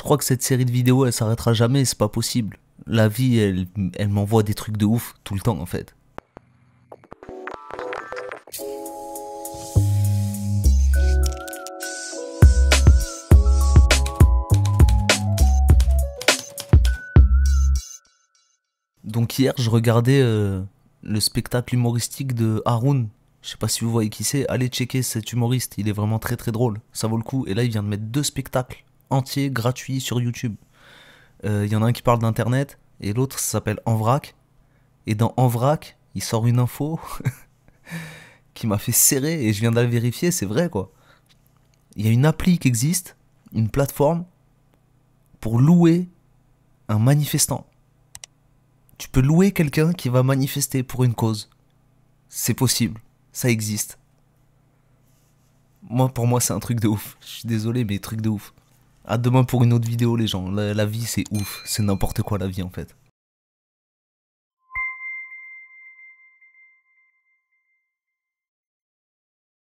je crois que cette série de vidéos, elle s'arrêtera jamais, c'est pas possible. La vie, elle, m'envoie des trucs de ouf tout le temps en fait. Donc hier, je regardais euh, le spectacle humoristique de Haroun. Je sais pas si vous voyez qui c'est, allez checker cet humoriste, il est vraiment très très drôle, ça vaut le coup. Et là, il vient de mettre deux spectacles entier gratuit sur YouTube. Il euh, y en a un qui parle d'Internet et l'autre s'appelle Envrac. Et dans Envrac, il sort une info qui m'a fait serrer et je viens d'aller vérifier, c'est vrai quoi. Il y a une appli qui existe, une plateforme pour louer un manifestant. Tu peux louer quelqu'un qui va manifester pour une cause. C'est possible, ça existe. Moi, pour moi, c'est un truc de ouf. Je suis désolé, mais truc de ouf. À demain pour une autre vidéo, les gens. La, la vie, c'est ouf. C'est n'importe quoi, la vie, en fait.